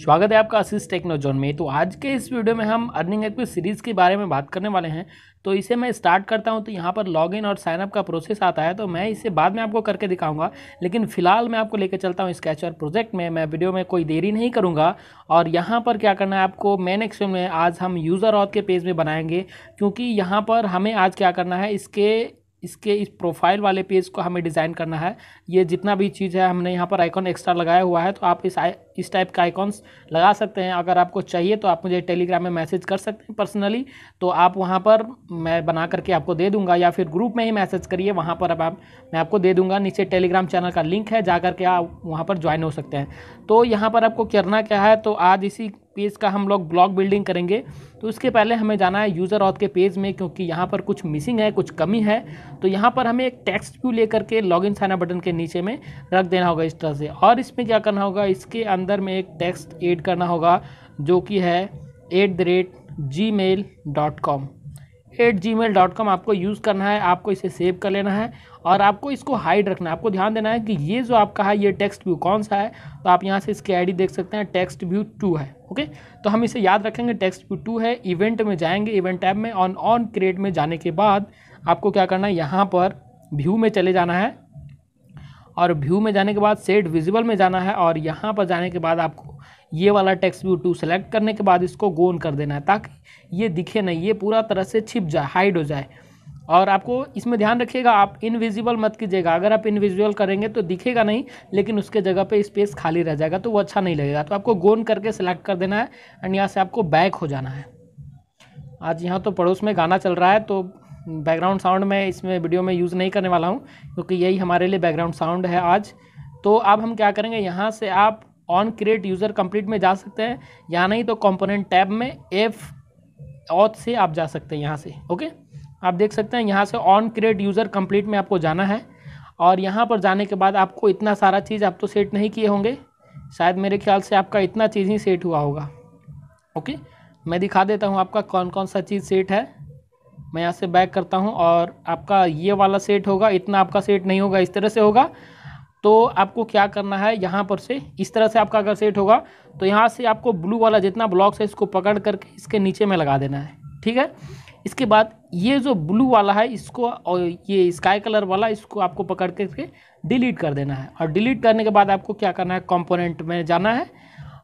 स्वागत है आपका आशीष टेक्नोजोन में तो आज के इस वीडियो में हम अर्निंग एक्टिव सीरीज़ के बारे में बात करने वाले हैं तो इसे मैं स्टार्ट करता हूं तो यहाँ पर लॉगिन और साइनअप का प्रोसेस आता है तो मैं इसे बाद में आपको करके दिखाऊंगा लेकिन फिलहाल मैं आपको लेकर चलता हूँ स्केचर प्रोजेक्ट में मैं वीडियो में कोई देरी नहीं करूँगा और यहाँ पर क्या करना है आपको मेन एक्शन में आज हम यूज़र ऑथ के पेज में बनाएंगे क्योंकि यहाँ पर हमें आज क्या करना है इसके इसके इस प्रोफाइल वाले पेज को हमें डिज़ाइन करना है ये जितना भी चीज़ है हमने यहाँ पर आइकॉन एक्स्ट्रा लगाया हुआ है तो आप इस आई इस टाइप का आइकॉन्स लगा सकते हैं अगर आपको चाहिए तो आप मुझे टेलीग्राम में मैसेज कर सकते हैं पर्सनली तो आप वहाँ पर मैं बना करके आपको दे दूँगा या फिर ग्रुप में ही मैसेज करिए वहाँ पर अब आप मैं आपको दे दूँगा नीचे टेलीग्राम चैनल का लिंक है जा करके आप वहाँ पर ज्वाइन हो सकते हैं तो यहाँ पर आपको करना क्या है तो आज इसी पेज का हम लोग ब्लॉग बिल्डिंग करेंगे तो उसके पहले हमें जाना है यूज़र ऑथ के पेज में क्योंकि यहाँ पर कुछ मिसिंग है कुछ कमी है तो यहाँ पर हमें एक टेक्स्ट व्यू लेकर के लॉग इन साना बटन के नीचे में रख देना होगा इस तरह से और इसमें क्या करना होगा इसके अंदर में एक टेक्स्ट एड करना होगा जो कि है at the rate ji mail dot com at ji mail dot com आपको यूज़ करना है आपको इसे सेव कर लेना है और आपको इसको हाइड रखना है आपको ध्यान देना है कि ये जो आपका है ये टेक्स्ट व्यू कौन सा है तो आप यहाँ से इसकी आईडी देख सकते हैं टेक्स्ट व्यू टू है ओके तो हम इसे याद रखेंगे टेक्स्ट व्यू टू है इवेंट में जाएंगे इवेंट टैब में ऑन ऑन क्रिएट में जाने के बाद आपको क्या करना है यहाँ पर व्यू में चले जाना है और व्यू में जाने के बाद सेट विजिबल में जाना है और यहाँ पर जाने के बाद आपको ये वाला टेक्स्ट व्यू टू सेलेक्ट करने के बाद इसको गोन कर देना है ताकि ये दिखे नहीं ये पूरा तरह से छिप जाए हाइड हो जाए और आपको इसमें ध्यान रखिएगा आप इनविजिबल मत कीजिएगा अगर आप इनविजिबल करेंगे तो दिखेगा नहीं लेकिन उसके जगह पे स्पेस खाली रह जाएगा तो वो अच्छा नहीं लगेगा तो आपको गोन करके सेलेक्ट कर देना है एंड यहाँ से आपको बैक हो जाना है आज यहाँ तो पड़ोस में गाना चल रहा है तो बैकग्राउंड साउंड मैं इसमें वीडियो में यूज़ नहीं करने वाला हूँ क्योंकि यही हमारे लिए बैकग्राउंड साउंड है आज तो अब हम क्या करेंगे यहाँ से आप ऑन क्रिएट यूज़र कंप्लीट में जा सकते हैं या नहीं तो कंपोनेंट टैब में एफ ऑथ से आप जा सकते हैं यहाँ से ओके आप देख सकते हैं यहाँ से ऑन क्रिएट यूज़र कंप्लीट में आपको जाना है और यहाँ पर जाने के बाद आपको इतना सारा चीज़ आप तो सेट नहीं किए होंगे शायद मेरे ख्याल से आपका इतना चीज़ ही सेट हुआ होगा ओके मैं दिखा देता हूँ आपका कौन कौन सा चीज़ सेट है मैं यहाँ से बैक करता हूँ और आपका ये वाला सेट होगा इतना आपका सेट नहीं होगा इस तरह से होगा तो आपको क्या करना है यहाँ पर से इस तरह से आपका अगर सेट होगा तो यहाँ से आपको ब्लू वाला जितना ब्लॉक्स है इसको पकड़ करके इसके नीचे में लगा देना है ठीक है इसके बाद ये जो ब्लू वाला है इसको और ये स्काई कलर वाला इसको आपको पकड़ करके डिलीट कर देना है और डिलीट करने के बाद आपको क्या करना है कॉम्पोनेंट में जाना है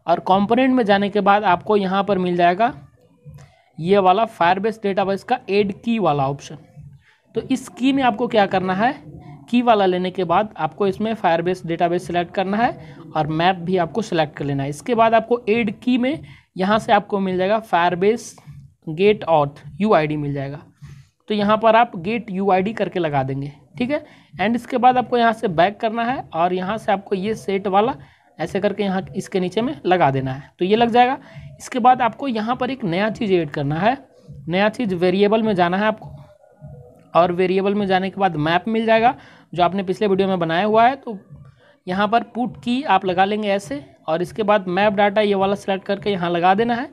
और कॉम्पोनेंट में जाने के बाद आपको यहाँ पर मिल जाएगा ये वाला फायरबेस डेटाबेस का एड की वाला ऑप्शन तो इस की में आपको क्या करना है की वाला लेने के बाद आपको इसमें फायरबेस डेटाबेस सेलेक्ट करना है और मैप भी आपको सेलेक्ट कर लेना है इसके बाद आपको एड की में यहाँ से आपको मिल जाएगा फायरबेस गेट ऑथ यू मिल जाएगा तो यहाँ पर आप गेट यू करके लगा देंगे ठीक है एंड इसके बाद आपको यहाँ से बैक करना है और यहाँ से आपको ये सेट वाला ऐसे करके यहाँ इसके नीचे में लगा देना है तो ये लग जाएगा इसके बाद आपको यहाँ पर एक नया चीज़ ऐड करना है नया चीज़ वेरिएबल में जाना है आपको और वेरिएबल में जाने के बाद मैप मिल जाएगा जो आपने पिछले वीडियो में बनाया हुआ है तो यहाँ पर पुट की आप लगा लेंगे ऐसे और इसके बाद मैप डाटा ये वाला सेलेक्ट करके यहाँ लगा देना है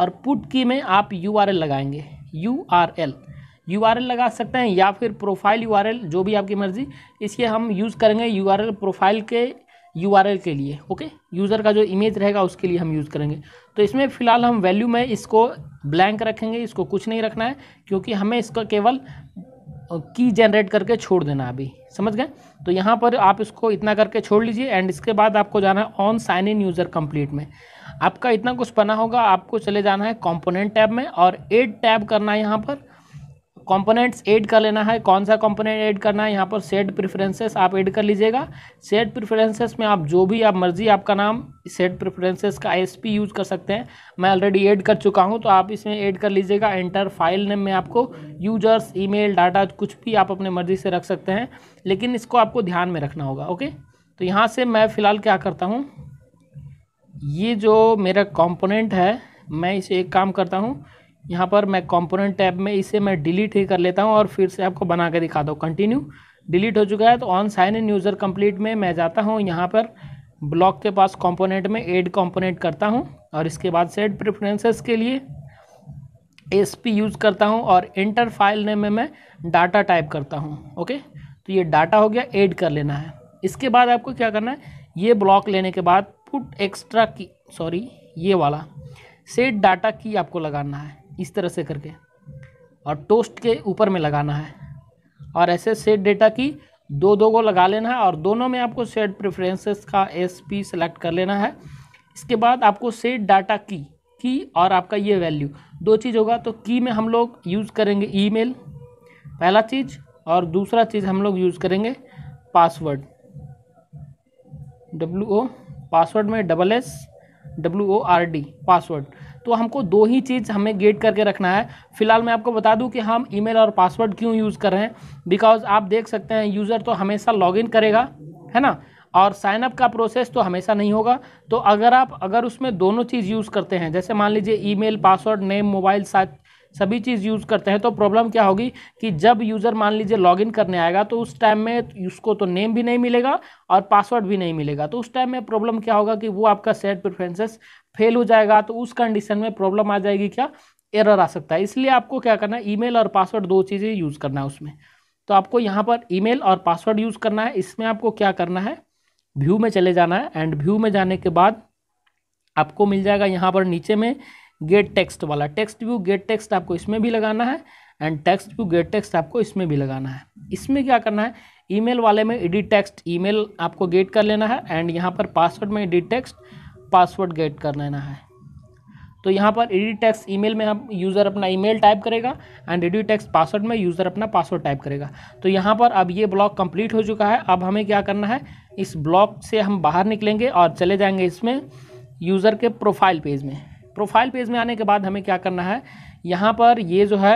और पुट की में आप यू लगाएंगे यू यू लगा सकते हैं या फिर प्रोफाइल यू जो भी आपकी मर्ज़ी इसके हम यूज़ करेंगे यू प्रोफाइल के यू के लिए ओके यूज़र का जो इमेज रहेगा उसके लिए हम यूज़ करेंगे तो इसमें फ़िलहाल हम वैल्यू में इसको ब्लैंक रखेंगे इसको कुछ नहीं रखना है क्योंकि हमें इसका केवल की जनरेट करके छोड़ देना अभी समझ गए तो यहाँ पर आप इसको इतना करके छोड़ लीजिए एंड इसके बाद आपको जाना है on sign in user complete में आपका इतना कुछ बना होगा आपको चले जाना है कंपोनेंट टैब में और एड टैब करना है यहाँ पर कंपोनेंट्स ऐड कर लेना है कौन सा कंपोनेंट ऐड करना है यहाँ पर सेट प्रेफरेंसेस आप ऐड कर लीजिएगा सेट प्रेफरेंसेस में आप जो भी आप मर्जी आपका नाम सेट प्रेफरेंसेस का आई यूज कर सकते हैं मैं ऑलरेडी ऐड कर चुका हूँ तो आप इसमें ऐड कर लीजिएगा एंटर फाइल नेम में आपको यूजर्स ईमेल डाटा कुछ भी आप अपने मर्जी से रख सकते हैं लेकिन इसको आपको ध्यान में रखना होगा ओके तो यहाँ से मैं फ़िलहाल क्या करता हूँ ये जो मेरा कॉम्पोनेंट है मैं इसे एक काम करता हूँ यहाँ पर मैं कंपोनेंट टैब में इसे मैं डिलीट ही कर लेता हूँ और फिर से आपको बना के दिखा दो कंटिन्यू डिलीट हो चुका है तो on sign in user complete में मैं जाता हूँ यहाँ पर ब्लॉक के पास कंपोनेंट में एड कंपोनेंट करता हूँ और इसके बाद सेट प्रेफरेंसेस के लिए एस पी यूज़ करता हूँ और इंटर फाइल नेम में मैं डाटा टाइप करता हूँ ओके तो ये डाटा हो गया एड कर लेना है इसके बाद आपको क्या करना है ये ब्लॉक लेने के बाद पुट एक्स्ट्रा की सॉरी ये वाला सेट डाटा की आपको लगाना है इस तरह से करके और टोस्ट के ऊपर में लगाना है और ऐसे सेट डेटा की दो दो को लगा लेना है और दोनों में आपको सेट प्रेफरेंसेस का एस पी सेलेक्ट कर लेना है इसके बाद आपको सेट डाटा की की और आपका ये वैल्यू दो चीज़ होगा तो की में हम लोग यूज़ करेंगे ईमेल पहला चीज़ और दूसरा चीज़ हम लोग यूज़ करेंगे पासवर्ड डब्ल्यू ओ पासवर्ड में double S W O R D password तो हमको दो ही चीज़ हमें गेट करके रखना है फिलहाल मैं आपको बता दूं कि हम ईमेल और पासवर्ड क्यों यूज़ कर रहे हैं बिकॉज आप देख सकते हैं यूज़र तो हमेशा लॉगिन करेगा है ना और साइनअप का प्रोसेस तो हमेशा नहीं होगा तो अगर आप अगर उसमें दोनों चीज़ यूज़ करते हैं जैसे मान लीजिए ईमेल पासवर्ड नेम मोबाइल साथ सभी चीज़ यूज़ करते हैं तो प्रॉब्लम क्या होगी कि जब यूज़र मान लीजिए लॉगिन करने आएगा तो उस टाइम में उसको तो नेम भी नहीं मिलेगा और पासवर्ड भी नहीं मिलेगा तो उस टाइम में प्रॉब्लम क्या होगा कि वो आपका सेट प्रेफरेंसेस फेल हो जाएगा तो उस कंडीशन में प्रॉब्लम आ जाएगी क्या एरर आ सकता है इसलिए आपको क्या करना है ई और पासवर्ड दो चीज़ें यूज़ करना है उसमें तो आपको यहाँ पर ई और पासवर्ड यूज़ करना है इसमें आपको क्या करना है व्यू में चले जाना है एंड व्यू में जाने के बाद आपको मिल जाएगा यहाँ पर नीचे में गेट टेक्स्ट वाला टेक्स्ट व्यू गेट टेक्स्ट आपको इसमें भी लगाना है and text view get text आपको इसमें भी लगाना है इसमें क्या करना है ईमेल वाले में एडिट टेक्स्ट ईमेल आपको गेट कर लेना है एंड यहाँ पर पासवर्ड में एडिट टेक्स्ट पासवर्ड गेट कर लेना है तो यहाँ पर एडिट टेक्स ईमेल में आप यूज़र अपना ईमेल टाइप करेगा एंड एडिट टैक्स पासवर्ड में यूज़र अपना पासवर्ड टाइप करेगा तो यहाँ पर अब ये ब्लॉक कंप्लीट हो चुका है अब हमें क्या करना है इस ब्लॉक से हम बाहर निकलेंगे और चले जाएंगे इसमें यूज़र के प्रोफाइल पेज में प्रोफाइल पेज में आने के बाद हमें क्या करना है यहाँ पर ये जो है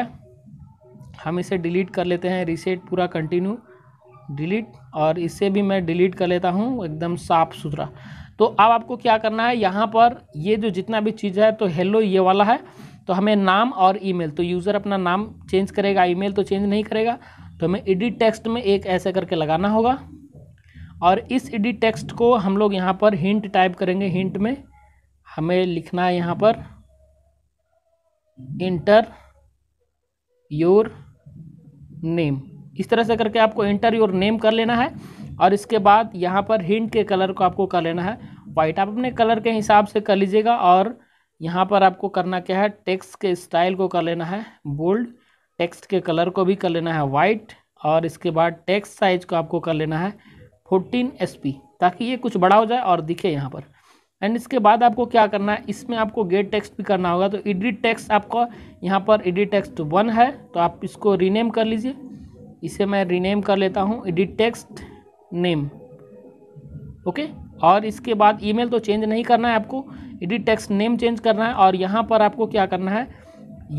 हम इसे डिलीट कर लेते हैं रीसेट पूरा कंटिन्यू डिलीट और इसे भी मैं डिलीट कर लेता हूँ एकदम साफ सुथरा तो अब आपको क्या करना है यहाँ पर ये जो जितना भी चीज़ है तो हेलो ये वाला है तो हमें नाम और ईमेल तो यूज़र अपना नाम चेंज करेगा ईमेल तो चेंज नहीं करेगा तो हमें एडिट टेक्स्ट में एक ऐसे करके लगाना होगा और इस एडिट टेक्स्ट को हम लोग यहाँ पर हिंट टाइप करेंगे हिंट में हमें लिखना है यहाँ पर इंटर योर नेम इस तरह से करके आपको इंटर योर नेम कर लेना है और इसके बाद यहाँ पर हिंट के कलर को आपको कर लेना है वाइट आप अपने कलर के हिसाब से कर लीजिएगा और यहाँ पर आपको करना क्या है टेक्स्ट के स्टाइल को कर लेना है बोल्ड टेक्स्ट के कलर को भी कर लेना है वाइट और इसके बाद टेक्स्ट साइज को आपको कर लेना है फोर्टीन एस ताकि ये कुछ बड़ा हो जाए और दिखे यहाँ पर एंड इसके बाद आपको क्या करना है इसमें आपको गेट टेक्स्ट भी करना होगा तो एडिट टेक्स्ट आपका यहाँ पर एडिट टेक्स्ट वन है तो आप इसको रीनेम कर लीजिए इसे मैं रीनेम कर लेता हूँ एडिट टेक्स्ट नेम ओके और इसके बाद ईमेल तो चेंज नहीं करना है आपको एडिट टेक्स्ट नेम चेंज करना है और यहाँ पर आपको क्या करना है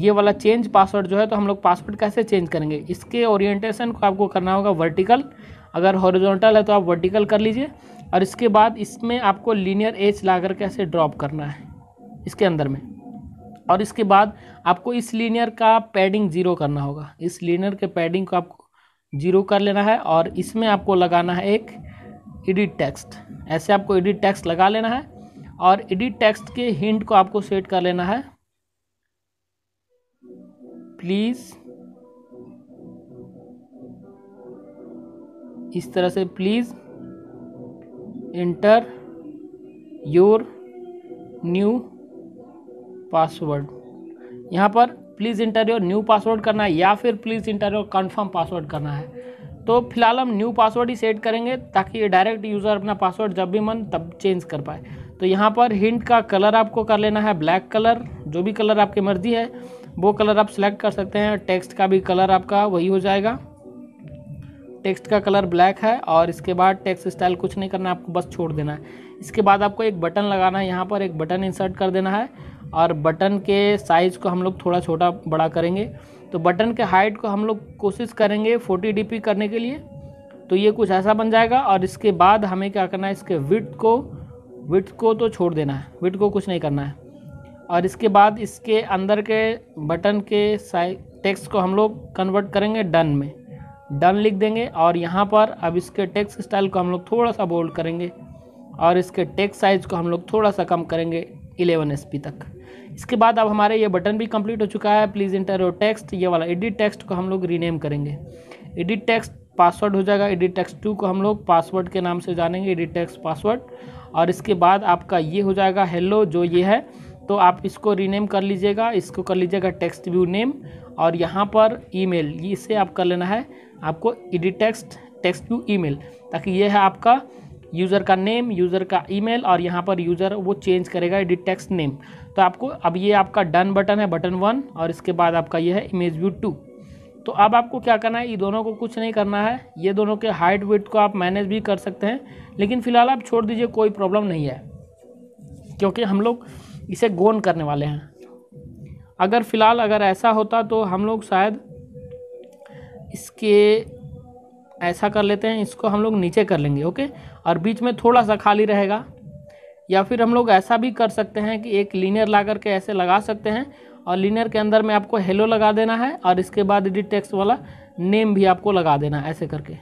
ये वाला चेंज पासवर्ड जो है तो हम लोग पासवर्ड कैसे चेंज करेंगे इसके ओरिएंटेशन को आपको करना होगा वर्टिकल अगर हॉरिजॉन्टल है तो आप वर्टिकल कर लीजिए और इसके बाद इसमें आपको लीनियर एज ला कर कैसे ड्रॉप करना है इसके अंदर में और इसके बाद आपको इस लीनियर का पैडिंग जीरो करना होगा इस लीनियर के पैडिंग को आपको जीरो कर लेना है और इसमें आपको लगाना है एक एडिट टेक्स्ट ऐसे आपको एडिट टेक्स्ट लगा लेना है और एडिट टेक्स्ट के हिंट को आपको सेट कर लेना है प्लीज़ इस तरह से please enter your new password यहाँ पर please enter your new password करना है या फिर please enter your confirm password करना है तो फिलहाल हम न्यू पासवर्ड ही सेट करेंगे ताकि ये डायरेक्ट यूज़र अपना पासवर्ड जब भी मन तब चेंज कर पाए तो यहाँ पर हिंट का कलर आपको कर लेना है ब्लैक कलर जो भी कलर आपकी मर्ज़ी है वो कलर आप सेलेक्ट कर सकते हैं टेक्स्ट का भी कलर आपका वही हो जाएगा टेक्स्ट का कलर ब्लैक है और इसके बाद टेक्स्ट स्टाइल कुछ नहीं करना है आपको बस छोड़ देना है इसके बाद आपको एक बटन लगाना है यहाँ पर एक बटन इंसर्ट कर देना है और बटन के साइज़ को हम लोग थोड़ा छोटा बड़ा करेंगे तो बटन के हाइट को हम लोग कोशिश करेंगे फोर्टी डी करने के लिए तो ये कुछ ऐसा बन जाएगा और इसके बाद हमें क्या करना है इसके विथ को विथ को तो छोड़ देना है विथ को कुछ नहीं करना है और इसके बाद इसके अंदर के बटन के साइज टेक्स्ट को हम लोग कन्वर्ट करेंगे डन में डन लिख देंगे और यहाँ पर अब इसके टेक्स्ट स्टाइल को हम लोग थोड़ा सा बोल्ड करेंगे और इसके टेक्स्ट साइज़ को हम लोग थोड़ा सा कम करेंगे इलेवन एस तक इसके बाद अब हमारे ये बटन भी कंप्लीट हो चुका है प्लीज़ इंटर योर टेक्स्ट ये वाला एडिट टेक्स्ट को हम लोग रीनेम करेंगे एडिट टेक्स्ट पासवर्ड हो जाएगा एडिट टेक्स्ट टू को हम लोग पासवर्ड के नाम से जानेंगे एडिट टेक्स्ट पासवर्ड और इसके बाद आपका ये हो जाएगा हेलो जो ये है तो आप इसको रीनेम कर लीजिएगा इसको कर लीजिएगा टेक्स्ट व्यू नेम और यहाँ पर ईमेल इसे आप कर लेना है आपको edit text text two email ताकि ये है आपका यूज़र का नेम यूज़र का ईमेल और यहाँ पर यूज़र वो चेंज करेगा एडिट टेक्स्ट नेम तो आपको अब ये आपका डन बटन है बटन वन और इसके बाद आपका ये है इमेज व्यू टू तो अब आपको क्या करना है ये दोनों को कुछ नहीं करना है ये दोनों के हाइट वेट को आप मैनेज भी कर सकते हैं लेकिन फ़िलहाल आप छोड़ दीजिए कोई प्रॉब्लम नहीं है क्योंकि हम लोग इसे गोन करने वाले हैं अगर फ़िलहाल अगर ऐसा होता तो हम लोग शायद इसके ऐसा कर लेते हैं इसको हम लोग नीचे कर लेंगे ओके और बीच में थोड़ा सा खाली रहेगा या फिर हम लोग ऐसा भी कर सकते हैं कि एक लीनियर ला करके ऐसे लगा सकते हैं और लीनियर के अंदर में आपको हेलो लगा देना है और इसके बाद एडिट टेक्स्ट वाला नेम भी आपको लगा देना है ऐसे करके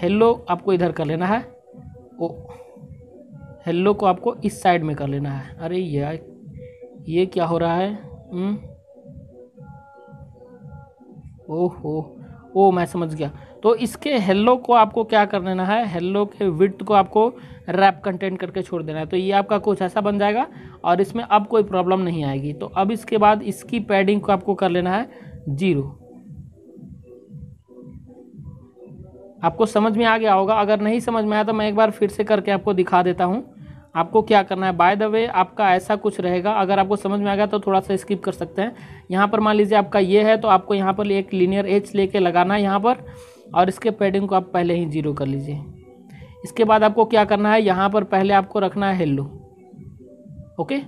हेलो आपको इधर कर लेना है ओ हेलो को आपको इस साइड में कर लेना है अरे यार ये क्या हो रहा है हुँ? हम्म, ओहो ओ मैं समझ गया तो इसके हेलो को आपको क्या कर देना है हेलो के विथ को आपको रैप कंटेंट करके छोड़ देना है तो ये आपका कुछ ऐसा बन जाएगा और इसमें अब कोई प्रॉब्लम नहीं आएगी तो अब इसके बाद इसकी पैडिंग को आपको कर लेना है जीरो आपको समझ में आ गया होगा अगर नहीं समझ में आया तो मैं एक बार फिर से करके आपको दिखा देता हूँ आपको क्या करना है बाय द वे आपका ऐसा कुछ रहेगा अगर आपको समझ में आ गया तो थोड़ा सा स्किप कर सकते हैं यहाँ पर मान लीजिए आपका ये है तो आपको यहाँ पर एक लीनियर ले लेके लगाना है यहाँ पर और इसके पैडिंग को आप पहले ही जीरो कर लीजिए इसके बाद आपको क्या करना है यहाँ पर पहले आपको रखना है हेल्लो ओके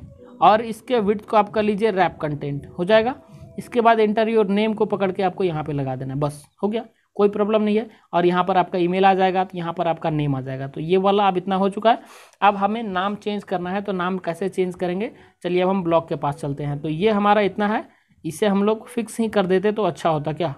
और इसके विथ को आप कर लीजिए रैप कंटेंट हो जाएगा इसके बाद इंटरव्यू और नेम को पकड़ के आपको यहाँ पे लगा देना है बस हो गया कोई प्रॉब्लम नहीं है और यहाँ पर आपका ईमेल आ जाएगा तो यहाँ पर आपका नेम आ जाएगा तो ये वाला अब इतना हो चुका है अब हमें नाम चेंज करना है तो नाम कैसे चेंज करेंगे चलिए अब हम ब्लॉक के पास चलते हैं तो ये हमारा इतना है इसे हम लोग फिक्स ही कर देते तो अच्छा होता क्या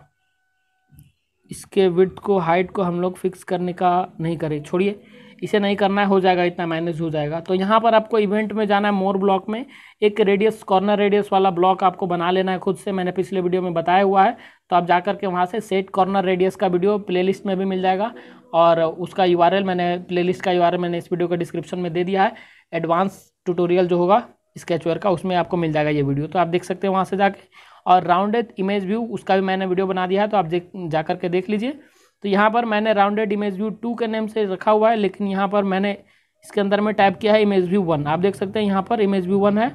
इसके विथ को हाइट को हम लोग फिक्स करने का नहीं करें छोड़िए इसे नहीं करना है हो जाएगा इतना मैनेज हो जाएगा तो यहाँ पर आपको इवेंट में जाना है मोर ब्लॉक में एक रेडियस कॉर्नर रेडियस वाला ब्लॉक आपको बना लेना है खुद से मैंने पिछले वीडियो में बताया हुआ है तो आप जाकर के वहाँ से सेट कॉर्नर रेडियस का वीडियो प्लेलिस्ट में भी मिल जाएगा और उसका यू मैंने प्ले का यू मैंने इस वीडियो का डिस्क्रिप्शन में दे दिया है एडवांस ट्यूटोरियल जो होगा स्केचवेयर का उसमें आपको मिल जाएगा ये वीडियो तो आप देख सकते हैं वहाँ से जाके और राउंडेड इमेज व्यू उसका भी मैंने वीडियो बना दिया है तो आप देख जा करके देख लीजिए तो यहाँ पर मैंने राउंडेड इमेज व्यू टू के नेम से रखा हुआ है लेकिन यहाँ पर मैंने इसके अंदर में टाइप किया है इमेज व्यू वन आप देख सकते हैं यहाँ पर इमेज व्यू वन है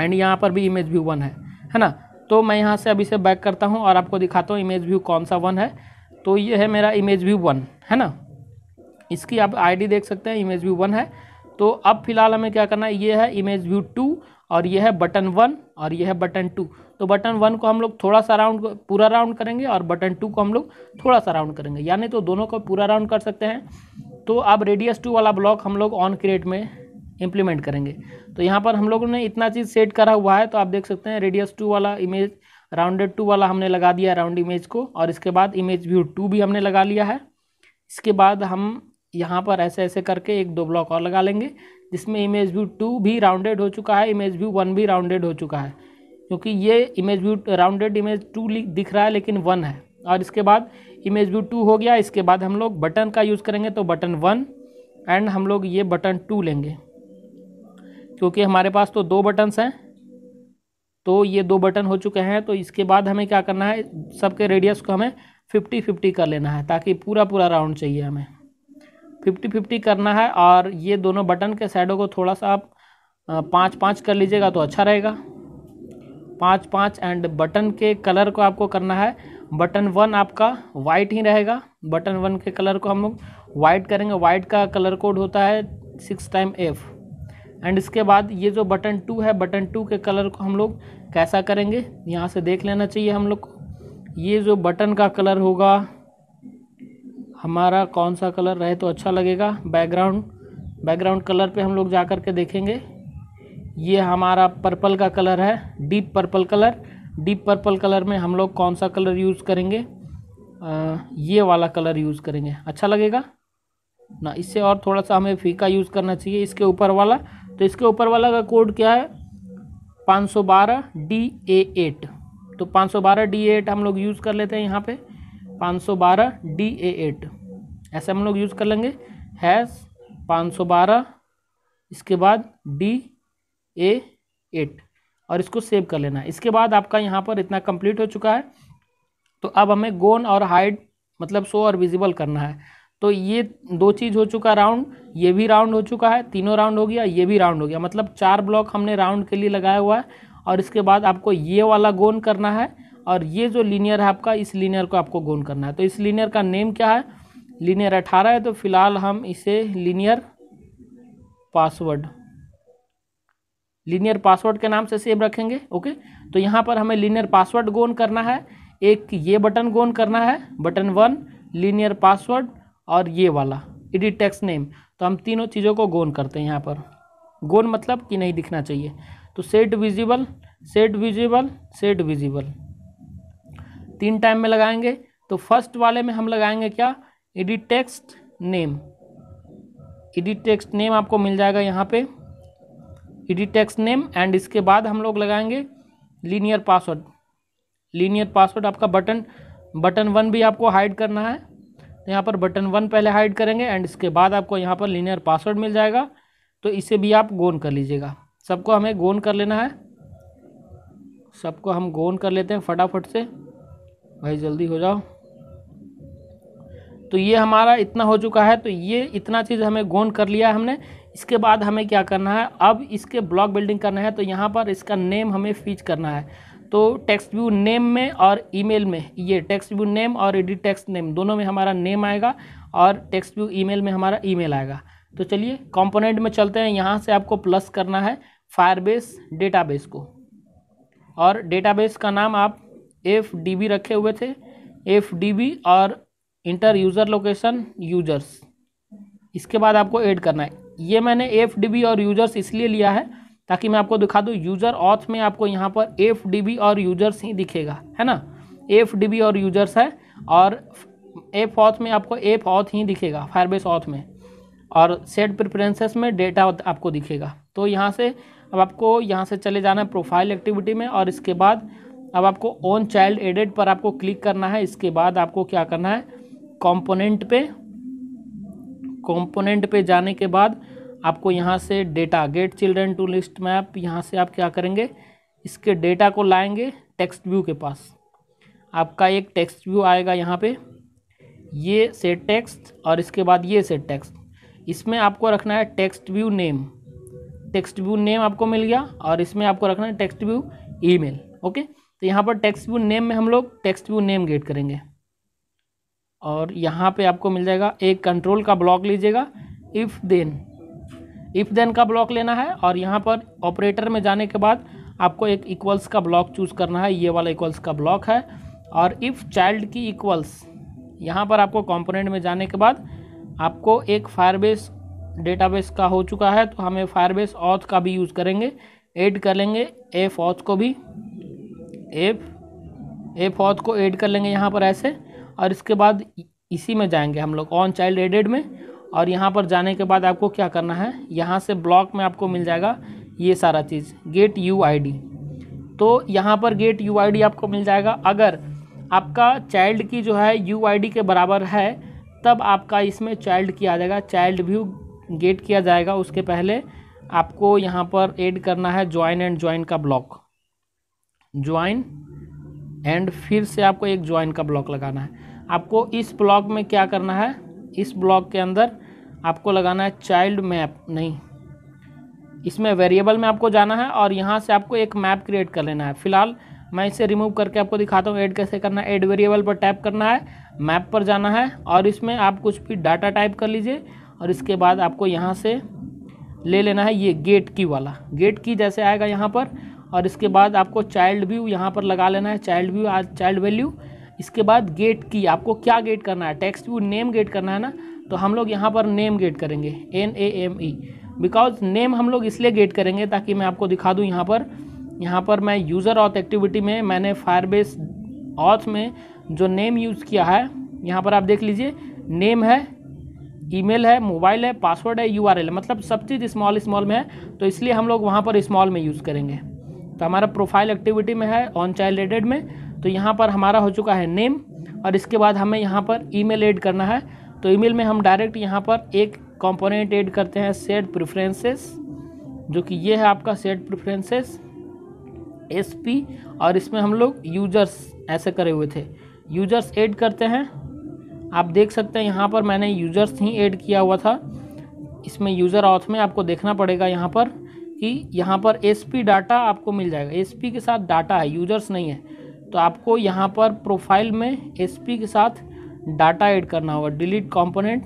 एंड यहाँ पर भी इमेज व्यू वन है है ना तो मैं यहाँ से अभी से बैक करता हूँ और आपको दिखाता हूँ इमेज व्यू कौन सा वन है तो ये है मेरा इमेज व्यू वन है ना इसकी आप आईडी देख सकते हैं इमेज व्यू वन है तो अब फिलहाल हमें क्या करना है ये है इमेज व्यू टू और यह है बटन वन और यह है बटन टू तो बटन वन को हम लोग थोड़ा सा राउंड पूरा राउंड करेंगे और बटन टू को हम लोग थोड़ा सा राउंड करेंगे यानी तो दोनों को पूरा राउंड कर सकते हैं तो अब रेडियस टू वाला ब्लॉक हम लोग ऑन क्रिएट में इम्प्लीमेंट करेंगे तो यहाँ पर हम लोगों ने इतना चीज़ सेट करा हुआ है तो आप देख सकते हैं रेडियस टू वाला इमेज राउंडेड टू वाला हमने लगा दिया राउंड इमेज को और इसके बाद इमेज व्यू टू भी हमने लगा लिया है इसके बाद हम यहाँ पर ऐसे ऐसे करके एक दो ब्लॉक और लगा लेंगे जिसमें इमेज व्यू टू भी राउंडेड हो चुका है इमेज व्यू वन भी राउंडेड हो चुका है क्योंकि ये image view rounded image two दिख रहा है लेकिन वन है और इसके बाद इमेज व्यू टू हो गया इसके बाद हम लोग बटन का यूज़ करेंगे तो बटन वन एंड हम लोग ये बटन टू लेंगे क्योंकि हमारे पास तो दो बटन्स हैं तो ये दो बटन हो चुके हैं तो इसके बाद हमें क्या करना है सबके रेडियस को हमें फिफ्टी फिफ्टी कर लेना है ताकि पूरा पूरा राउंड चाहिए हमें फिफ्टी फिफ्टी करना है और ये दोनों बटन के साइडों को थोड़ा सा आप पाँच पाँच कर लीजिएगा तो अच्छा रहेगा पाँच पाँच एंड बटन के कलर को आपको करना है बटन वन आपका वाइट ही रहेगा बटन वन के कलर को हम लोग वाइट करेंगे वाइट का कलर कोड होता है सिक्स टाइम एफ़ एंड इसके बाद ये जो बटन टू है बटन टू के कलर को हम लोग कैसा करेंगे यहाँ से देख लेना चाहिए हम लोग को ये जो बटन का कलर होगा हमारा कौन सा कलर रहे तो अच्छा लगेगा बैकग्राउंड बैकग्राउंड कलर पे हम लोग जा कर के देखेंगे ये हमारा पर्पल का कलर है deep purple colour deep purple colour में हम लोग कौन सा कलर यूज़ करेंगे आ, ये वाला कलर यूज़ करेंगे अच्छा लगेगा ना इससे और थोड़ा सा हमें फीका यूज़ करना चाहिए इसके ऊपर वाला तो इसके ऊपर वाला का कोड क्या है 512 डी ए एट तो 512 डी एट हम लोग यूज़ कर लेते हैं यहाँ पे पाँच सौ बारह डी ए एट ऐसे हम लोग यूज़ कर लेंगे हैज़ पाँच सौ बारह इसके बाद डी ए एट और इसको सेव कर लेना इसके बाद आपका यहाँ पर इतना कंप्लीट हो चुका है तो अब हमें गोन और हाइड मतलब शो और विजिबल करना है तो ये दो चीज़ हो चुका राउंड ये भी राउंड हो चुका है तीनों राउंड हो गया ये भी राउंड हो गया मतलब चार ब्लॉक हमने राउंड के लिए लगाया हुआ है और इसके बाद आपको ये वाला गोन करना है और ये जो लीनियर है आपका इस लीनियर को आपको गुण करना है तो इस लीनियर का नेम क्या है लीनियर अठारह है तो फिलहाल हम इसे लीनियर पासवर्ड लीनियर पासवर्ड के नाम से सेव रखेंगे ओके तो यहाँ पर हमें लीनियर पासवर्ड गोन करना है एक ये बटन गोन करना है बटन वन लीनियर पासवर्ड और ये वाला एडिट टेक्स नेम तो हम तीनों चीज़ों को गोन करते हैं यहाँ पर गोन मतलब कि नहीं दिखना चाहिए तो set visible set visible set visible तीन टाइम में लगाएंगे तो फर्स्ट वाले में हम लगाएंगे क्या edit text name edit text name आपको मिल जाएगा यहाँ पे एडिट टेक्स्ट नेम एंड इसके बाद हम लोग लगाएंगे लीनियर पासवर्ड लीनियर पासवर्ड आपका बटन बटन वन भी आपको हाइड करना है तो यहाँ पर बटन वन पहले हाइड करेंगे एंड इसके बाद आपको यहाँ पर लीनियर पासवर्ड मिल जाएगा तो इसे भी आप गोन कर लीजिएगा सबको हमें गोन कर लेना है सबको हम गोन कर लेते हैं फटाफट से भाई जल्दी हो जाओ तो ये हमारा इतना हो चुका है तो ये इतना चीज़ हमें गोन कर लिया हमने इसके बाद हमें क्या करना है अब इसके ब्लॉक बिल्डिंग करना है तो यहाँ पर इसका नेम हमें फीच करना है तो टेक्स्ट व्यू नेम में और ईमेल में ये टेक्स्ट व्यू नेम और एडिट टेक्स्ट नेम दोनों में हमारा नेम आएगा और टेक्स्ट व्यू ईमेल में हमारा ईमेल आएगा तो चलिए कंपोनेंट में चलते हैं यहाँ से आपको प्लस करना है फायरबेस डेटाबेस को और डेटाबेस का नाम आप एफ डी बी रखे हुए थे एफ डी बी और इंटर यूज़र लोकेशन यूजर्स इसके बाद आपको ऐड करना है ये मैंने एफ डी बी और यूजर्स इसलिए लिया है ताकि मैं आपको दिखा दूँ यूज़र ऑथ में आपको यहाँ पर एफ डी बी और यूजर्स ही दिखेगा है ना एफ डी बी और यूजर्स है और एफ ऑथ में आपको एफ ऑथ ही दिखेगा फायरबेस ऑथ में और सेट प्रिफ्रेंसेस में डेटा आपको दिखेगा तो यहाँ से अब आपको यहाँ से चले जाना है प्रोफाइल एक्टिविटी में और इसके बाद अब आपको ओन चाइल्ड एडेड पर आपको क्लिक करना है इसके बाद आपको क्या करना है कंपोनेंट पे कंपोनेंट पे जाने के बाद आपको यहाँ से data get children to list map यहाँ से आप क्या करेंगे इसके डेटा को लाएंगे टेक्स्ट व्यू के पास आपका एक टेक्स्ट व्यू आएगा यहाँ पे ये सेट टेक्स्ट और इसके बाद ये सेट टेक्स्ट इसमें आपको रखना है text view name text view name आपको मिल गया और इसमें आपको रखना है टेक्स्ट व्यू ईमेल ओके तो यहाँ पर टेक्स्ट व्यू नेम में हम लोग टेक्स्ट व्यू नेम गेट करेंगे और यहाँ पे आपको मिल जाएगा एक कंट्रोल का ब्लॉक लीजिएगा इफ़ देन इफ़ देन का ब्लॉक लेना है और यहाँ पर ऑपरेटर में जाने के बाद आपको एक इक्वल्स का ब्लॉक चूज़ करना है ये वाला इक्वल्स का ब्लॉक है और इफ़ चाइल्ड की इक्वल्स यहाँ पर आपको कंपोनेंट में जाने के बाद आपको एक फायरबेस डेटाबेस का हो चुका है तो हमें फायरबेस ऑथ का भी यूज़ करेंगे एड कर लेंगे एफ ऑथ को भी एफ एफ फोर्थ को ऐड कर लेंगे यहाँ पर ऐसे और इसके बाद इसी में जाएंगे हम लोग ऑन चाइल्ड एडेड में और यहाँ पर जाने के बाद आपको क्या करना है यहाँ से ब्लॉक में आपको मिल जाएगा ये सारा चीज़ गेट यू आई डी तो यहाँ पर गेट यू आई डी आपको मिल जाएगा अगर आपका चाइल्ड की जो है यू आई डी के बराबर है तब आपका इसमें चाइल्ड किया जाएगा चाइल्ड व्यू गेट किया जाएगा उसके पहले आपको यहाँ पर ऐड करना है ज्वाइन एंड ज्वाइन का ब्लॉक ज्वाइन एंड फिर से आपको एक ज्वाइन का ब्लॉक लगाना है आपको इस ब्लॉक में क्या करना है इस ब्लॉक के अंदर आपको लगाना है चाइल्ड मैप नहीं इसमें वेरिएबल में आपको जाना है और यहाँ से आपको एक मैप क्रिएट कर लेना है फिलहाल मैं इसे रिमूव करके आपको दिखाता हूँ ऐड कैसे करना है ऐड वेरिएबल पर टैप करना है मैप पर जाना है और इसमें आप कुछ भी डाटा टाइप कर लीजिए और इसके बाद आपको यहाँ से ले लेना है ये गेट की वाला गेट की जैसे आएगा यहाँ पर और इसके बाद आपको चाइल्ड व्यू यहाँ पर लगा लेना है चाइल्ड व्यू चाइल्ड वैल्यू इसके बाद गेट की आपको क्या गेट करना है टेक्स्ट व्यू नेम गेट करना है ना तो हम लोग यहाँ पर नेम गेट करेंगे N A M E because name हम लोग इसलिए गेट करेंगे ताकि मैं आपको दिखा दूँ यहाँ पर यहाँ पर मैं यूज़र ऑथ एक्टिविटी में मैंने फायरबेस ऑथ में जो नेम यूज़ किया है यहाँ पर आप देख लीजिए नेम है ईमेल है मोबाइल है पासवर्ड है यूआरएल है मतलब सब चीज़ स्मॉल स्मॉल में है तो इसलिए हम लोग वहाँ पर स्मॉल में यूज़ करेंगे तो हमारा प्रोफाइल एक्टिविटी में है ऑन चाइल्ड एडेड में तो यहाँ पर हमारा हो चुका है नेम और इसके बाद हमें यहाँ पर ईमेल ऐड करना है तो ईमेल में हम डायरेक्ट यहाँ पर एक कंपोनेंट ऐड करते हैं सेट प्रेफरेंसेस जो कि ये है आपका सेट प्रेफरेंसेस एसपी और इसमें हम लोग यूजर्स ऐसे करे हुए थे यूजर्स ऐड करते हैं आप देख सकते हैं यहाँ पर मैंने यूजर्स ही ऐड किया हुआ था इसमें यूज़र ऑथ में आपको देखना पड़ेगा यहाँ पर कि यहाँ पर एस डाटा आपको मिल जाएगा एस के साथ डाटा है यूजर्स नहीं है तो आपको यहाँ पर प्रोफाइल में एस के साथ डाटा ऐड करना होगा डिलीट कंपोनेंट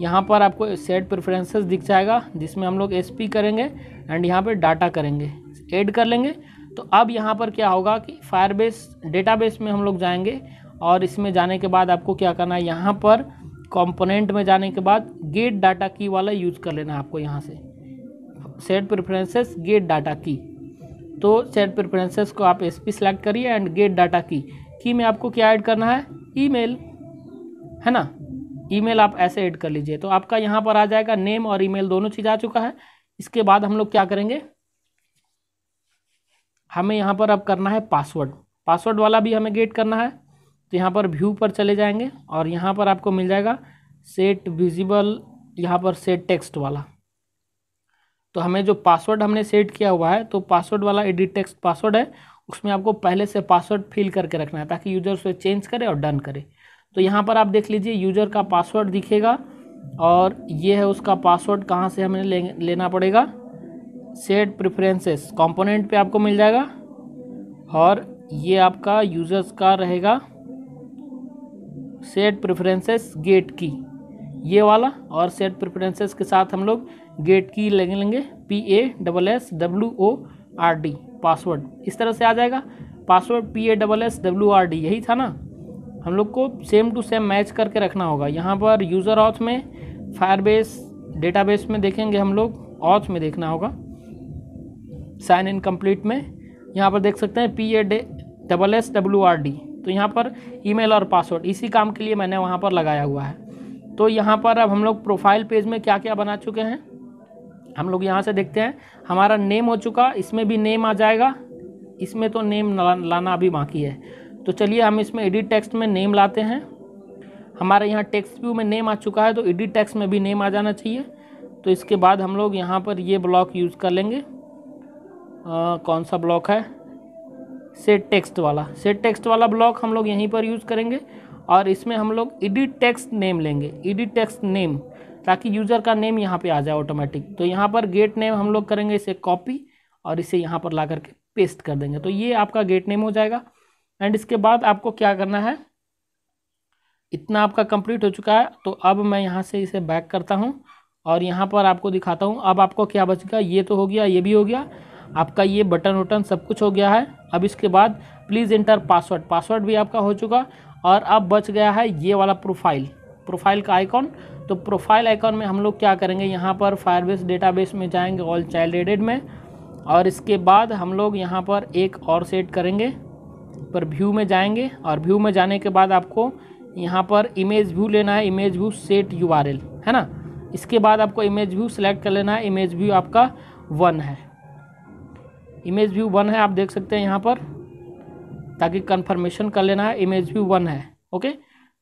यहाँ पर आपको सेट प्रेफरेंसेस दिख जाएगा जिसमें हम लोग एस करेंगे एंड यहाँ पर डाटा करेंगे ऐड कर लेंगे तो अब यहाँ पर क्या होगा कि फायरबेस डेटाबेस में हम लोग जाएंगे और इसमें जाने के बाद आपको क्या करना है यहाँ पर कंपोनेंट में जाने के बाद गेट डाटा की वाला यूज कर लेना है आपको यहाँ से सेट प्रेफरेंसेस गेट डाटा की तो सेट प्रेफरेंसेस को आप एस पी सेलेक्ट करिए एंड गेट डाटा की की में आपको क्या ऐड करना है ईमेल है ना ईमेल आप ऐसे ऐड कर लीजिए तो आपका यहाँ पर आ जाएगा नेम और ईमेल दोनों चीज़ आ चुका है इसके बाद हम लोग क्या करेंगे हमें यहाँ पर अब करना है पासवर्ड पासवर्ड वाला भी हमें गेट करना है तो यहाँ पर व्यू पर चले जाएंगे और यहाँ पर आपको मिल जाएगा सेट विजिबल यहाँ पर सेट टेक्स्ट वाला तो हमें जो पासवर्ड हमने सेट किया हुआ है तो पासवर्ड वाला एडिट टेक्स्ट पासवर्ड है उसमें आपको पहले से पासवर्ड फिल करके रखना है ताकि यूजर उसे चेंज करे और डन करे तो यहाँ पर आप देख लीजिए यूजर का पासवर्ड दिखेगा और ये है उसका पासवर्ड कहाँ से हमें लेना पड़ेगा सेट प्रेफरेंसेस कॉम्पोनेंट पर आपको मिल जाएगा और ये आपका यूजर्स का रहेगा सेट प्रेफरेंसेस गेट की ये वाला और सेट प्रेफरेंसेस के साथ हम लोग गेट की लगे लेंगे P A double S W O R D password इस तरह से आ जाएगा password P A double S W R D यही था ना हम लोग को सेम टू सेम मैच करके रखना होगा यहाँ पर यूज़र ऑथ में फायरबेस डेटाबेस में देखेंगे हम लोग ऑथ में देखना होगा साइन इन कम्प्लीट में यहाँ पर देख सकते हैं P A double S W R D तो यहाँ पर ईमेल और पासवर्ड इसी काम के लिए मैंने वहाँ पर लगाया हुआ है तो यहाँ पर अब हम लोग प्रोफाइल पेज में क्या क्या बना चुके हैं हम लोग यहाँ से देखते हैं हमारा नेम हो चुका इसमें भी नेम आ जाएगा इसमें तो नेम लाना अभी बाकी है तो चलिए हम इसमें एडिट टेक्स्ट में नेम लाते हैं हमारे यहाँ टेक्स्ट व्यू में नेम आ चुका है तो एडिट टेक्स्ट में भी नेम आ जाना चाहिए तो इसके बाद हम लोग यहाँ पर ये ब्लॉक यूज़ कर लेंगे आ, कौन सा ब्लॉक है सेट टेक्स्ट वाला सेट टेक्स्ट वाला ब्लॉक हम लोग यहीं पर यूज़ करेंगे और इसमें हम लोग एडिट टेक्स्ट नेम लेंगे एडिट टेक्स्ट नेम ताकि यूज़र का नेम यहाँ पे आ जाए ऑटोमेटिक तो यहाँ पर गेट नेम हम लोग करेंगे इसे कॉपी और इसे यहाँ पर ला करके पेस्ट कर देंगे तो ये आपका गेट नेम हो जाएगा एंड इसके बाद आपको क्या करना है इतना आपका कंप्लीट हो चुका है तो अब मैं यहाँ से इसे बैक करता हूँ और यहाँ पर आपको दिखाता हूँ अब आपको क्या बचेगा ये तो हो गया ये भी हो गया आपका ये बटन वटन सब कुछ हो गया है अब इसके बाद प्लीज़ इंटर पासवर्ड पासवर्ड भी आपका हो चुका और अब बच गया है ये वाला प्रोफाइल प्रोफाइल का आइकॉन तो प्रोफाइल आइकॉन में हम लोग क्या करेंगे यहाँ पर फायरबेस डेटाबेस में जाएंगे ऑल चाइल्ड एडेड में और इसके बाद हम लोग यहाँ पर एक और सेट करेंगे पर व्यू में जाएंगे और व्यू में जाने के बाद आपको यहाँ पर इमेज व्यू लेना है इमेज व्यू सेट यू है ना इसके बाद आपको इमेज व्यू सेलेक्ट कर लेना है इमेज व्यू आपका वन है इमेज व्यू वन है आप देख सकते हैं यहाँ पर ताकि कन्फर्मेशन कर लेना है image view one okay okay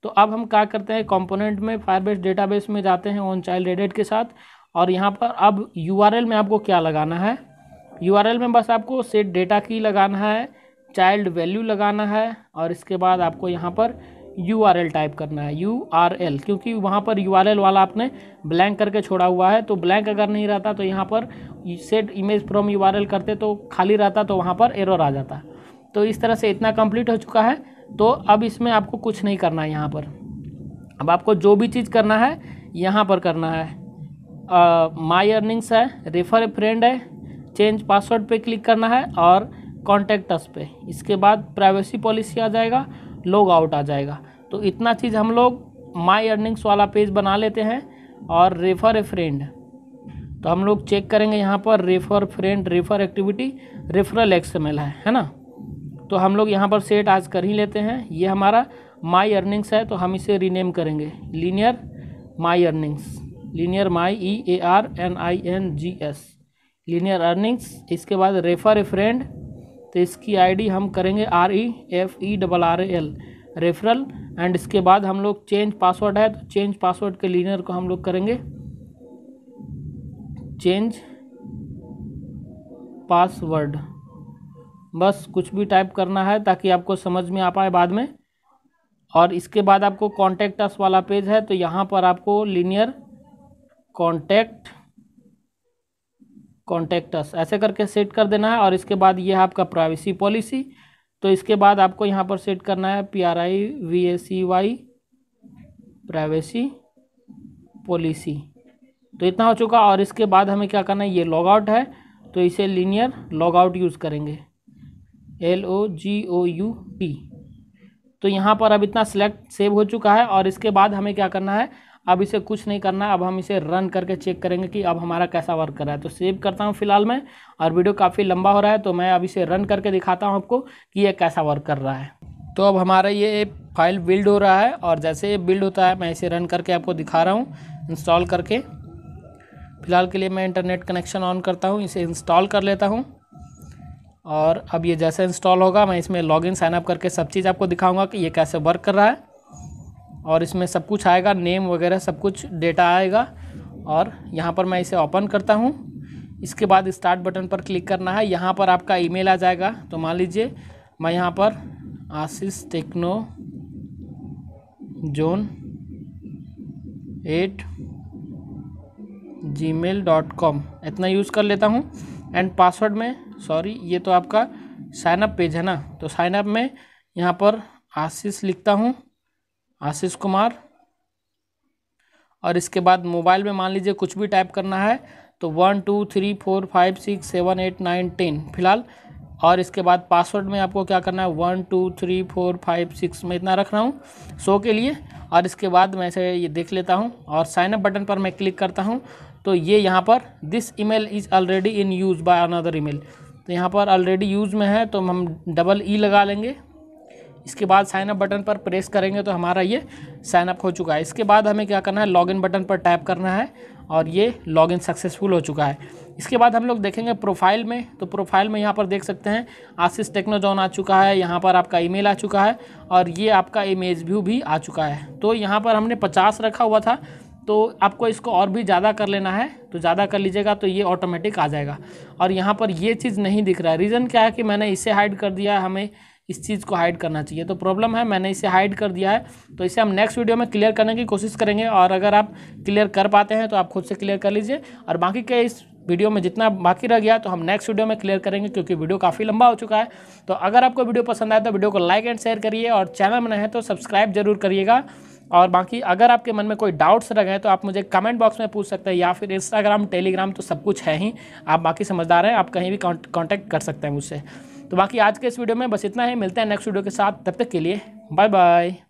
तो अब हम क्या करते हैं कंपोनेंट में फायरबेस डेटाबेस में जाते हैं ऑन चाइल्ड एडेड के साथ और यहाँ पर अब यू में आपको क्या लगाना है यू में बस आपको सेट डेटा की लगाना है चाइल्ड वैल्यू लगाना है और इसके बाद आपको यहाँ पर यू टाइप करना है यू क्योंकि वहाँ पर यू वाला आपने ब्लैंक करके छोड़ा हुआ है तो ब्लैंक अगर नहीं रहता तो यहाँ पर सेट इमेज फ्रॉम यू करते तो खाली रहता तो वहाँ पर एरर आ जाता तो इस तरह से इतना कम्प्लीट हो चुका है तो अब इसमें आपको कुछ नहीं करना है यहाँ पर अब आपको जो भी चीज़ करना है यहाँ पर करना है माई अर्निंग्स है रेफर ए फ्रेंड है चेंज पासवर्ड पे क्लिक करना है और कॉन्टेक्ट अस पे इसके बाद प्राइवेसी पॉलिसी आ जाएगा लॉग आउट आ जाएगा तो इतना चीज़ हम लोग माई अर्निंग्स वाला पेज बना लेते हैं और रेफर ए फ्रेंड तो हम लोग चेक करेंगे यहाँ पर refer friend refer activity referral XML है है ना तो हम लोग यहाँ पर सेट आज कर ही लेते हैं ये हमारा माई अर्निंग्स है तो हम इसे रीनेम करेंगे linear my earnings linear my E A R N I N G S linear earnings इसके बाद रेफर ए फ्रेंड तो इसकी आईडी हम करेंगे R E F E double R L referral and इसके बाद हम लोग चेंज पासवर्ड है तो चेंज पासवर्ड के लीनियर को हम लोग करेंगे चेंज पासवर्ड बस कुछ भी टाइप करना है ताकि आपको समझ में आ पाए बाद में और इसके बाद आपको कॉन्टैक्ट अस वाला पेज है तो यहाँ पर आपको लीनियर कॉन्टैक्ट कॉन्टैक्ट अस ऐसे करके सेट कर देना है और इसके बाद ये है आपका प्राइवेसी पॉलिसी तो इसके बाद आपको यहाँ पर सेट करना है P R I V A C Y privacy policy तो इतना हो चुका और इसके बाद हमें क्या करना है ये लॉग आउट है तो इसे लीनियर लॉगआउट यूज़ करेंगे L O G O U T तो यहाँ पर अब इतना सेलेक्ट सेव हो चुका है और इसके बाद हमें क्या करना है अब इसे कुछ नहीं करना है अब हम इसे रन करके चेक करेंगे कि अब हमारा कैसा वर्क कर रहा है तो सेव करता हूँ फिलहाल मैं और वीडियो काफ़ी लंबा हो रहा है तो मैं अब इसे रन करके दिखाता हूँ आपको कि ये कैसा वर्क कर रहा है तो अब हमारा ये फाइल बिल्ड हो रहा है और जैसे ये बिल्ड होता है मैं इसे रन करके आपको दिखा रहा हूँ इंस्टॉल करके फ़िलहाल के लिए मैं इंटरनेट कनेक्शन ऑन करता हूँ इसे इंस्टॉल कर लेता हूँ और अब ये जैसे इंस्टॉल होगा मैं इसमें लॉगिन साइनअप करके सब चीज़ आपको दिखाऊंगा कि ये कैसे वर्क कर रहा है और इसमें सब कुछ आएगा नेम वगैरह सब कुछ डेटा आएगा और यहाँ पर मैं इसे ओपन करता हूँ इसके बाद स्टार्ट बटन पर क्लिक करना है यहाँ पर आपका ईमेल आ जाएगा तो मान लीजिए मैं यहाँ पर Ashish techno zone at ji mail dot com इतना यूज़ कर लेता हूँ एंड पासवर्ड में सॉरी ये तो आपका साइनअप पेज है ना तो साइनअप में यहाँ पर आशीष लिखता हूँ आशीष कुमार और इसके बाद मोबाइल में मान लीजिए कुछ भी टाइप करना है तो one two three four five six seven eight nine ten फिलहाल और इसके बाद पासवर्ड में आपको क्या करना है one two three four five six में इतना रख रहा हूँ सो के लिए और इसके बाद मैं इसे ये देख लेता हूँ और साइनअप बटन पर मैं क्लिक करता हूँ तो ये यहाँ पर this email is already in use by another email तो यहाँ पर ऑलरेडी यूज़ में है तो हम डबल ई e लगा लेंगे इसके बाद साइनअप बटन पर प्रेस करेंगे तो हमारा ये साइनअप हो चुका है इसके बाद हमें क्या करना है लॉगिन बटन पर टैप करना है और ये लॉगिन सक्सेसफुल हो चुका है इसके बाद हम लोग देखेंगे प्रोफाइल में तो प्रोफाइल में यहाँ पर देख सकते हैं आशीष टेक्नोजॉन आ चुका है यहाँ पर आपका ईमेल आ चुका है और ये आपका इमेज व्यू भी आ चुका है तो यहाँ पर हमने पचास रखा हुआ था तो आपको इसको और भी ज़्यादा कर लेना है तो ज़्यादा कर लीजिएगा तो ये ऑटोमेटिक आ जाएगा और यहाँ पर ये चीज़ नहीं दिख रहा है रीज़न क्या है कि मैंने इसे हाइड कर दिया है हमें इस चीज़ को हाइड करना चाहिए तो प्रॉब्लम है मैंने इसे हाइड कर दिया है तो इसे हम नेक्स्ट वीडियो में क्लियर करने की कोशिश करेंगे और अगर आप क्लियर कर पाते हैं तो आप खुद से क्लियर कर लीजिए और बाकी के इस वीडियो में जितना बाकी रह गया तो हम नेक्स्ट वीडियो में क्लियर करेंगे क्योंकि वीडियो काफ़ी लंबा हो चुका है तो अगर आपको वीडियो पसंद आए तो वीडियो को लाइक एंड शेयर करिए और चैनल में है तो सब्सक्राइब जरूर करिएगा और बाकी अगर आपके मन में कोई डाउट्स रह गए तो आप मुझे कमेंट बॉक्स में पूछ सकते हैं या फिर इंस्टाग्राम टेलीग्राम तो सब कुछ है ही आप बाकी समझदार हैं आप कहीं भी कॉन्टैक्ट कर सकते हैं मुझसे तो बाकी आज के इस वीडियो में बस इतना ही है। मिलते हैं नेक्स्ट वीडियो के साथ तब तक के लिए बाय बाय